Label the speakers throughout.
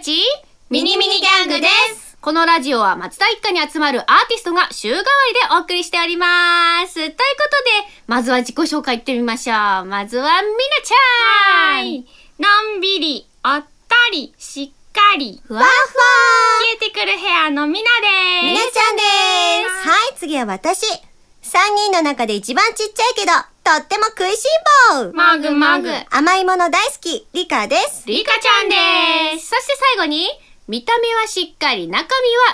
Speaker 1: ちミニミニギャングですこのラジオは松田一家に集まるアーティストが週替わりでお送りしております。ということで、まずは自己紹介いってみましょう。まずはみなちゃんはい。のんびり、あったり、しっかり、ふわふわ消えてくるヘアのみなです。みなちゃんです。はい、次は私。3人の中で一番ちっちゃいけど、とっても食いしん坊マグマグ甘いもの大好き、リカです。リカちゃんですそして最後に、見た目はしっかり、中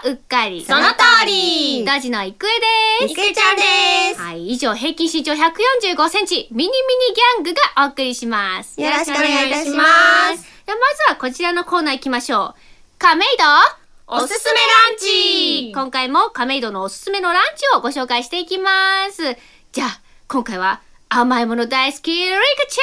Speaker 1: 身はうっかり。その通りダジのいくえです。イクエちゃんです。はい、以上、平均身長145センチ、ミニミニギャングがお送りします。よろしくお願いいたします。じゃ、まずはこちらのコーナー行きましょう。亀戸おすすめランチ今回も亀戸のおすすめのランチをご紹介していきます。じゃあ、今回は甘いもの大好き、リカち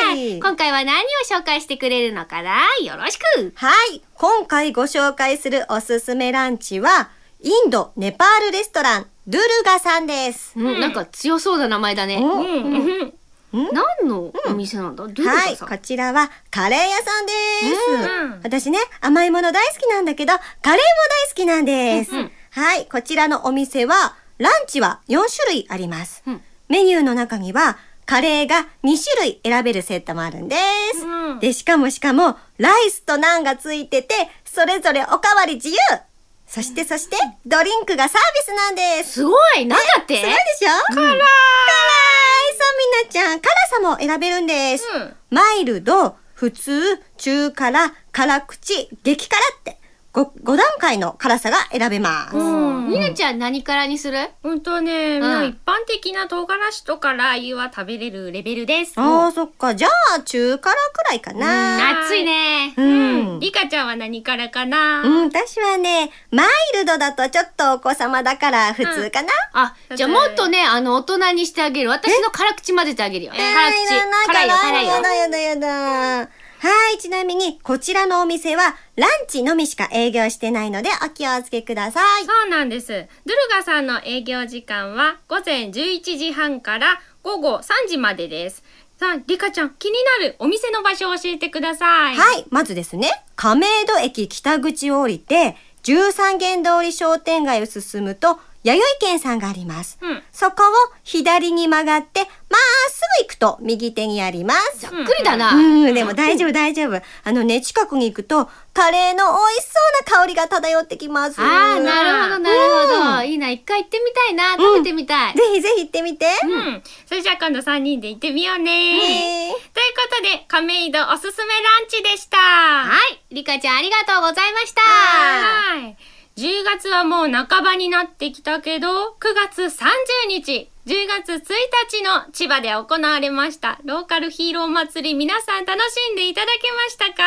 Speaker 1: ゃんはい今回は何を紹介してくれるのかなよろしくはい今回ご紹介するおすすめランチは、インド・ネパールレストラン、ルルガさんです。うん、なんか強そうな名前だね。うん。何のお店なんだ、うん、はい、こちらはカレー屋さんです、うんうん、私ね、甘いもの大好きなんだけど、カレーも大好きなんです。うんうん、はい、こちらのお店は、ランチは4種類あります。うんメニューの中には、カレーが2種類選べるセットもあるんです。うん、で、しかもしかも、ライスとナンがついてて、それぞれおかわり自由そしてそして、ドリンクがサービスなんです。すごいなんだってすごいでしょ辛い辛いさみなちゃん、辛さも選べるんです。うん、マイルド、普通、中辛、辛口、激辛って。回の辛さが選べます。みなちゃん何辛にするうんとね、うん、一般的な唐辛子とかラー油は食べれるレベルです。ああ、そっか。じゃあ、中辛くらいかな。暑いね。うん。リカちゃんは何辛かなうん、私はね、マイルドだとちょっとお子様だから普通かな。あ、じゃあもっとね、あの、大人にしてあげる。私の辛口混ぜてあげるよ。辛口。辛いよ、辛いよ。やだやだやだ。はい、ちなみに、こちらのお店は、ランチのみしか営業してないので、お気をつけください。そうなんです。ドゥルガさんの営業時間は、午前11時半から午後3時までです。さあ、リカちゃん、気になるお店の場所を教えてください。はい、まずですね、亀戸駅北口を降りて、13軒通り商店街を進むと、弥生県さんがあります、うん、そこを左に曲がってまっすぐ行くと右手にありますざっくりだなうんでも大丈夫大丈夫あのね近くに行くとカレーの美味しそうな香りが漂ってきますああなるほどなるほど、うん、いいな一回行ってみたいな食べてみたい、うん、ぜひぜひ行ってみてうんそれじゃあ今度三人で行ってみようねということで亀戸おすすめランチでしたはいりかちゃんありがとうございましたはい10月はもう半ばになってきたけど、9月30日、10月1日の千葉で行われましたローカルヒーロー祭り皆さん楽しんでいただけましたか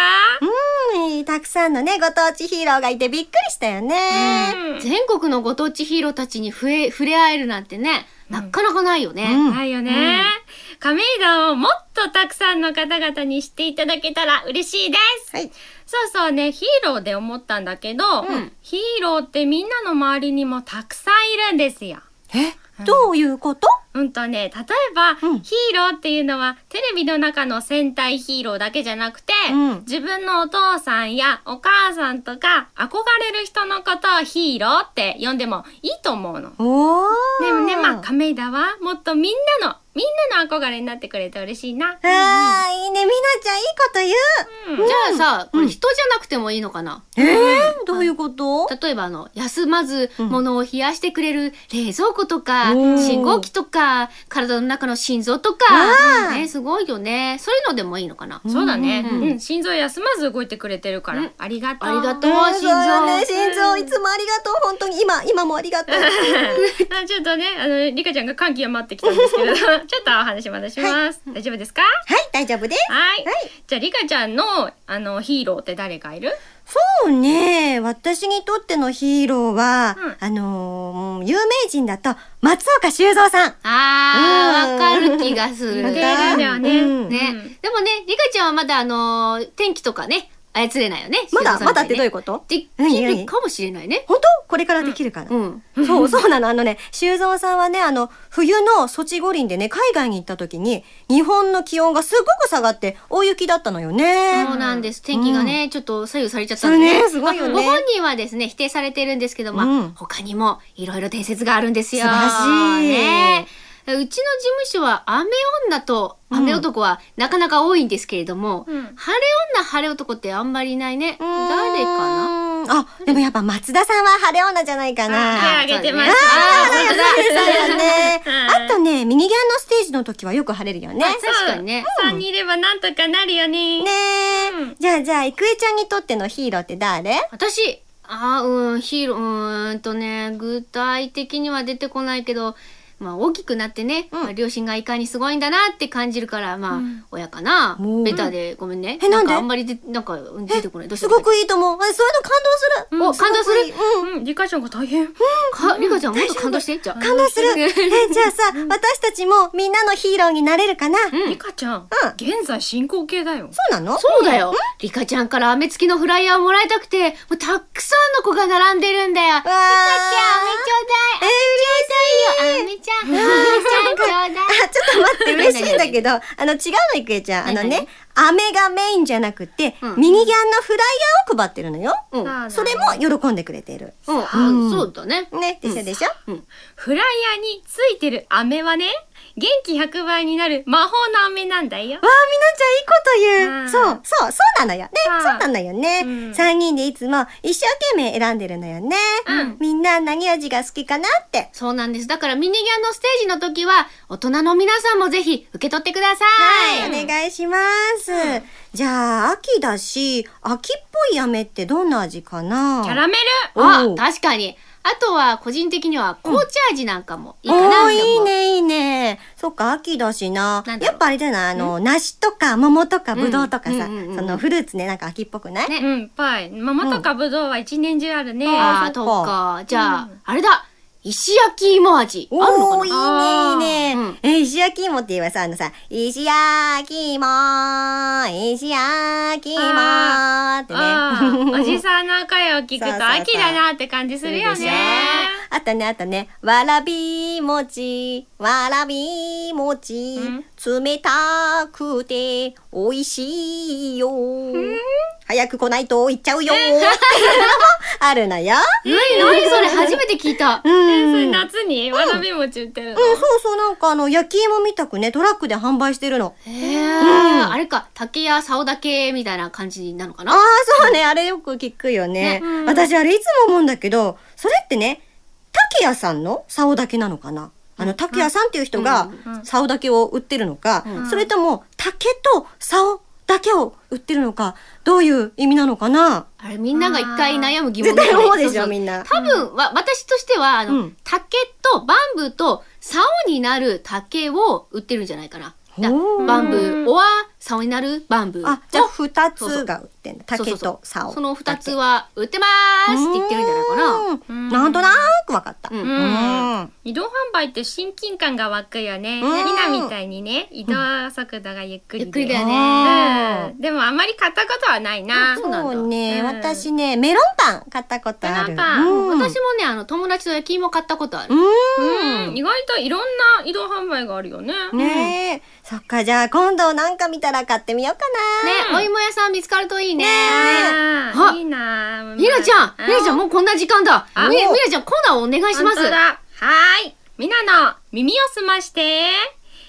Speaker 1: うん、たくさんのね、ご当地ヒーローがいてびっくりしたよね。全国のご当地ヒーローたちに触れ、触れ合えるなんてね、なかなかないよね。うん、ないよね。うん、亀井田をもっとたくさんの方々に知っていただけたら嬉しいです。はい。そうそうね、ヒーローで思ったんだけど、うん、ヒーローってみんなの周りにもたくさんいるんですよ。え、どういうことうんとね、例えば、うん、ヒーローっていうのはテレビの中の戦隊ヒーローだけじゃなくて、うん、自分のお父さんやお母さんとか憧れる人のことをヒーローって呼んでもいいと思うの。でもね、まあ亀田はもっとみんなのみんなの憧れになってくれて嬉しいな。ああ、いいね。みなちゃん、いいこと言う。じゃあさ、これ人じゃなくてもいいのかなえー、どういうこと例えば、あの、休まず物を冷やしてくれる冷蔵庫とか、信号機とか、体の中の心臓とか、ね、すごいよね。そういうのでもいいのかなそうだね。うん、心臓休まず動いてくれてるから。ありがとう。ありがとう、心臓。心臓、いつもありがとう。本当に、今、今もありがとう。ちょっとね、あの、リカちゃんが歓喜をってきたんですけど。ちょっとお話戻します。はい、大丈夫ですかはい、大丈夫です。はい。はい、じゃあ、リカちゃんの、あの、ヒーローって誰がいるそうね。私にとってのヒーローは、うん、あのー、有名人だと、松岡修造さん。ああ、わ、かる気がする。るだよね。ね。でもね、リカちゃんはまだあのー、天気とかね、操れないよね。まだ、まだってどういうことできるかもしれないね。本当これからできるから。うんうん、そう、そうなの。あのね、修造さんはね、あの、冬のソチ五輪でね、海外に行った時に、日本の気温がすごく下がって、大雪だったのよね。そうなんです。天気がね、うん、ちょっと左右されちゃったんで。ね、すごいよね、まあ、ご本人はですね、否定されてるんですけど、まあ、他にもいろいろ伝説があるんですよ。素晴らしい。ねうちの事務所は雨女と雨男はなかなか多いんですけれども、うん、晴れ女晴れ男ってあんまりいないね。誰かなあ、でもやっぱ松田さんは晴れ女じゃないかな。手挙げてました。あ、ね、あとね、ミニギャンのステージの時はよく晴れるよね。確かにね。3人いればなんとかなるよね。ねじゃあじゃあ、郁恵ちゃんにとってのヒーローって誰私、あうん、ヒーロー、うんとね、具体的には出てこないけど、まあ、大きくなってね、うんまあ、両親がいかにすごいんだなって感じるから、まあ、うん親かな、うベタでごめんね。えなんでかあんまりなんか出てこない。どうしすごくいいと思う。そういうの感動する。うんお感動するうん。うん、リカちゃんが大変。かリカちゃんもっと感動してじゃあ。感動する。え、じゃあさ、私たちもみんなのヒーローになれるかな。うんリカちゃん、現在進行形だよ。そうなのそうだよ。リカちゃんからアメ付きのフライヤーもらいたくて、もうたくさんの子が並んでるんだよ。リカちゃん、アちょうだい。えー、い。ちょうだいよ。ゃん、ちゃんちょうだい。あ、ちょっと待って、嬉しいんだけど、あの、違うの、郁恵ちゃん。あのね、飴がメインじゃなくて、ミニギャンのフライヤーを配ってるのよ。それも喜んでくれてる。うん、そうだね。ね、でしょでしょ。フライヤーについてる飴はね、元気100倍になる魔法の飴なんだよ。わあ、みのちゃんいいこと言う。そう、そう、そうなのよ。ね、そうなのよね。うん、人でいつも一生懸命選んでるのよね。うん、みんな何味が好きかなって。そうなんです。だからミニギャンのステージの時は、大人の皆さんもぜひ受け取ってください。はい、お願いします。うんじゃあ、秋だし、秋っぽい飴ってどんな味かなキャラメルあ、確かに。あとは個人的には紅茶味なんかもいいかなう、ん、いいねいいねそっか秋だしなやっぱあれじゃないあの梨とか桃とかぶどうとかさ、うんうんうん、そのフルーツねなんか秋っぽくないねうんぱい桃とかぶどうは一年中あるね、ああっかじゃあ、あれだ石焼き芋味。あるのかないいねいいね。うん、石焼き芋って言えばさ、あのさ、石焼き芋、石焼き芋ってね。おじさんの声を聞くと秋だなって感じするよね。あったね、あったね。わらび餅、わらび餅、冷たくて美味しいよ。早く来ないと言っちゃうよっていうのもあるのよ。なにそれ初めて聞いた。うん。それ夏にわらび餅売ってるの、うん、うん、そうそう、なんかあの、焼き芋みたくね、トラックで販売してるの。へえ、うん、あれか、竹や竿だけみたいな感じなのかなああ、そうね、あれよく聞くよね。ねうん、私あれいつも思うんだけど、それってね、竹谷さんの竿だけなのかなあの、竹谷さんっていう人が竿だけを売ってるのか、それとも竹と竿だけを売ってるのかどういう意味なのかなあれみんなが一回悩む疑問だよね。そうでしょみんな。多分、わ私としてはあの、うん、竹とバンブーと竿になる竹を売ってるんじゃないかな。バンブーオア竿になるバンブー。あ、じゃあ二つが売ってんだ。竹と竿。その二つは売ってますって言ってるんじゃないかな。なんとなくわかった。うん。移動販売って親近感が湧くよね。みなみたいにね、移動速度がゆっくり。ゆっくりだね。でもあまり買ったことはないな。そうね。私ね、メロンパン買ったことある。メロンパン。私もね、あの友達と焼き芋買ったことある。うん。意外といろんな移動販売があるよね。ねそっか、じゃあ今度なんか見たらら買ってみようかな。ね、お芋屋さん見つかるといいね。いいなみなちゃんみなちゃんもうこんな時間だみなちゃんコーナーをお願いしますはいみなの耳をすまして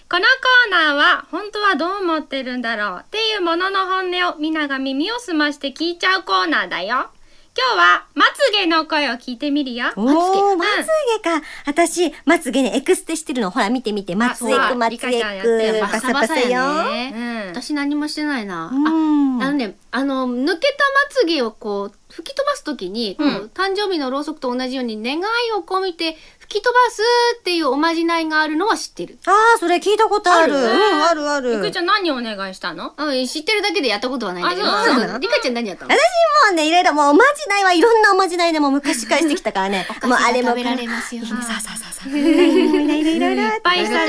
Speaker 1: このコーナーは本当はどう思ってるんだろうっていうものの本音をみなが耳をすまして聞いちゃうコーナーだよ今日はまつげの声を聞いてみるよ。まつげ、うん、まつげか。私、まつげね、エクステしてるの。ほら、見て見て。まつげく、まつげく。バサバサよ、ねうん。私何もしてないな。あ、あのね、あの、抜けたまつげをこう、吹き飛ばす時に、うん、誕生日のろうそくと同じように願いを込めて吹き飛ばすっていうおまじないがあるのは知ってる。ああ、それ聞いたことある。ある、ね、うん、あるある。ゆかちゃん何お願いしたのうん、知ってるだけでやったことはないんだけど。そうなのゆかちゃん何やったの私もね、いろいろ、もうおまじないはいろんなおまじないでも昔からしてきたからね。もうあれも。食べられますよ。さあさあさあさあ。いいいいっぱいしたね。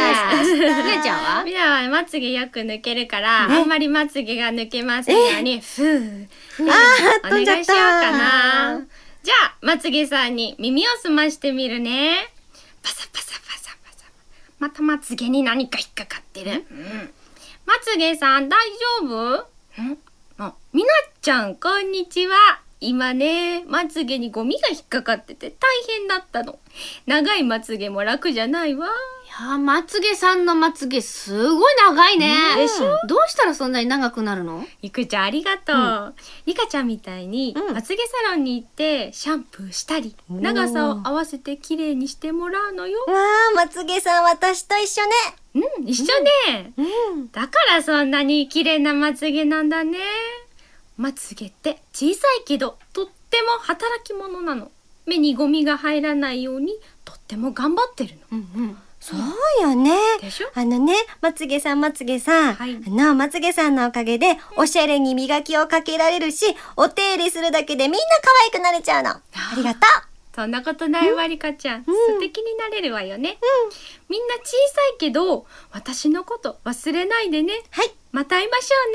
Speaker 1: みなちゃんはみなはまつげよく抜けるから、あんまりまつげが抜けませんように、ふぅ。ああ、飛んじゃった。かなじゃあまつげさんに耳をすましてみるねパサパサパサパサまたまつげに何か引っかかってる、うん、まつげさん大丈夫うんあみなちゃんこんにちは今ね、まつげにゴミが引っかかってて大変だったの。長いまつげも楽じゃないわ。いやまつげさんのまつげすごい長いね。でしょどうしたらそんなに長くなるのゆくちゃんありがとう。うん、かちゃんみたいに、うん、まつげサロンに行ってシャンプーしたり、長さを合わせて綺麗にしてもらうのよ。わあ、まつげさん私と一緒ね。うん、一緒ね。うん、だからそんなに綺麗なまつげなんだね。まつげって小さいけどとっても働き者なの目にゴミが入らないようにとっても頑張ってるの、うんうんそうよね。あのね、まつげさんまつげさん。はい、あの、まつげさんのおかげで、おしゃれに磨きをかけられるし、お手入れするだけでみんな可愛くなれちゃうの。ありがとう。そんなことないわりかちゃん、うん、素敵になれるわよね、うん、みんな小さいけど、私のこと忘れないでね。はい。また会いましょう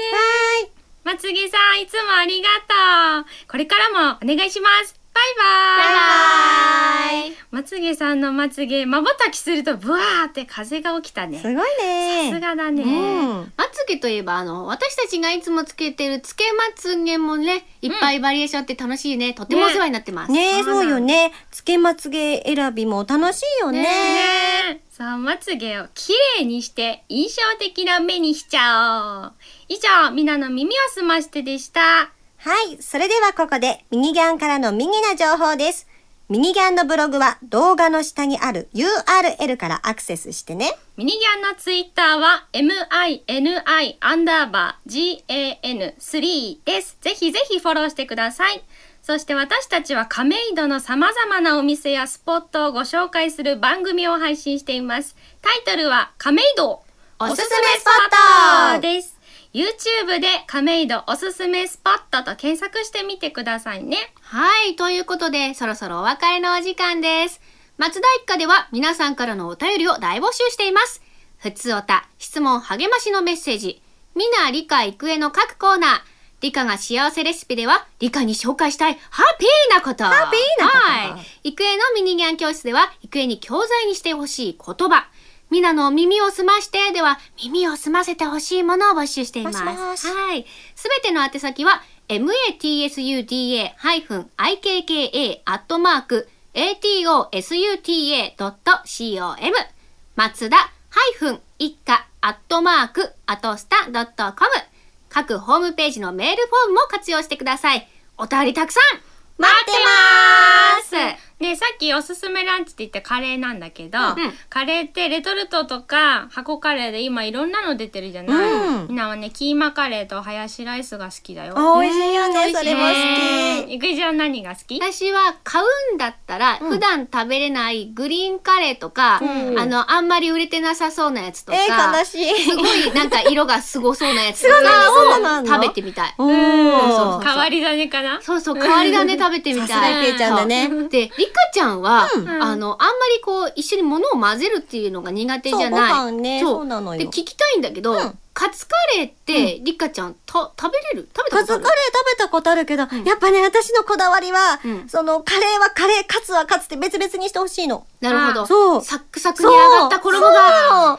Speaker 1: ね。はい。まつさん、いつもありがとう。これからもお願いします。バイバイまつげさんのまつげ、まばたきするとブワーって風が起きたね。すごいね。さすがだね、うん。まつげといえば、あの、私たちがいつもつけてるつけまつげもね、いっぱいバリエーションって楽しいね。うん、とてもお世話になってます。ね、ね、そうよね。つけまつげ選びも楽しいよね。ねそう、まつげをきれいにして印象的な目にしちゃおう。以上、みんなの耳をすましてでした。はい。それではここでミニギャンからのミニな情報です。ミニギャンのブログは動画の下にある URL からアクセスしてね。ミニギャンのツイッターは mini アンダーバー gan3 です。ぜひぜひフォローしてください。そして私たちは亀戸の様々なお店やスポットをご紹介する番組を配信しています。タイトルは亀戸おすすめスポットです。YouTube で亀戸おすすめスポットと検索してみてくださいね。はい、ということでそろそろお別れのお時間です。松田一家では皆さんからのお便りを大募集しています。普通おた、質問励ましのメッセージ、みな理科育英の各コーナー、理科が幸せレシピでは、理科に紹介したいハッピーなこと。ハッピーなこと。はい。育英のミニギャン教室では、育英に教材にしてほしい言葉、みなの耳をすましてでは耳をすませてほしいものを募集しています。もしもはい。すべての宛先は matsuda-ikka.atosuta.com 松田一家 a ットマークア .com 各ホームページのメールフォームも活用してください。お便りたくさん待ってまーすでさっきおすすめランチって言ったカレーなんだけど、うんカレーってレトルトとか箱カレーで今いろんなの出てるじゃない、うん、みんなはねキーマカレーとハヤシライスが好きだよ美味しいよね、それも好きくじ何が好き私は買うんだったら、ん、普段食べれないグリーンカレーとか、うん、あのあんまり売れてなさそうなやつとか、すごいなんか色がすごそうなやつとかを 食べてみたい変わり種かなそうそう変わり種食べてみたい ね、でリカちゃんは、うん、あの、あんまりこう、一緒に物を混ぜるっていうのが苦手じゃない。そう、ね、そうなのよ。で、聞きたいんだけど、うんカツカレーって、リカちゃん、た、食べれる食べたことあるカツカレー食べたことあるけど、うん、やっぱね、私のこだわりは、うん、その、カレーはカレー、カツはカツって別々にしてほしいの。なるほど。そう。サックサクに上がった衣が、はあ、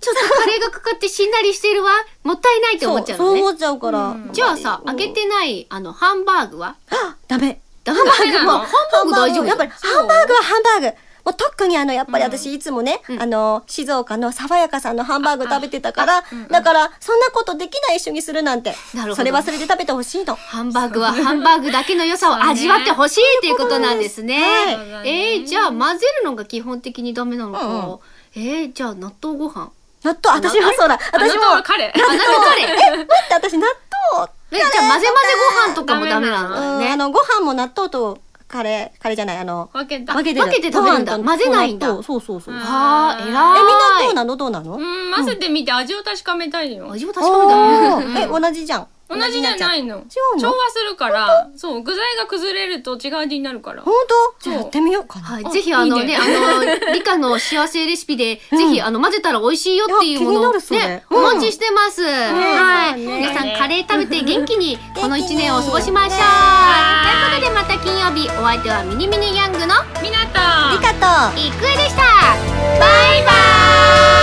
Speaker 1: ちょっとカレーがかかってしんなりしてるわ。もったいないって思っちゃうのね。そう思っちゃうから。うん、じゃあさ、揚げてない、あの、ハンバーグはあ、ダメ。ハンバーグも、ハンバーグ大丈夫やっぱり、ハンバーグはハンバーグ。もう特にあの、やっぱり私いつもね、うん、あの、静岡の爽やかさんのハンバーグ食べてたから、うんうん、だから、そんなことできない一緒にするなんて。なるほど。それはそれで食べてほしいの。ハンバーグはハンバーグだけの良さを味わってほしいっていうことなんですね。は い、えー、じゃあ混ぜるのが基本的にダメなのか。うんうん、えー、じゃあ納豆ご飯納豆、私もそうだ。私も。納豆カレー。納豆カレー。え、待って、私納豆ね、じゃあ混ぜ混ぜご飯とかもダメなのね。あの、ご飯も納豆とカレー、カレーじゃない、あの、分けて分けて食べるんだ。混ぜないんだ。そうそうそうそう。はあ、偉い。え、みんなどうなのどうなのうん、混ぜてみて味を確かめたいよ。味を確かめたい。え、同じじゃん。同じじゃないの違う調和するからそう具材が崩れると違う味になるから本当じゃあやってみようかな。はい、ぜひあのねあの、理科の幸せレシピで、ぜひあの、混ぜたら美味しいよっていうものをね、お持ちしてます。はい。皆さん、カレー食べて元気に、この一年を過ごしましょう。ということで、また金曜日、お相手はミニミニヤングのみなとりかと。いくでした。バイバーイ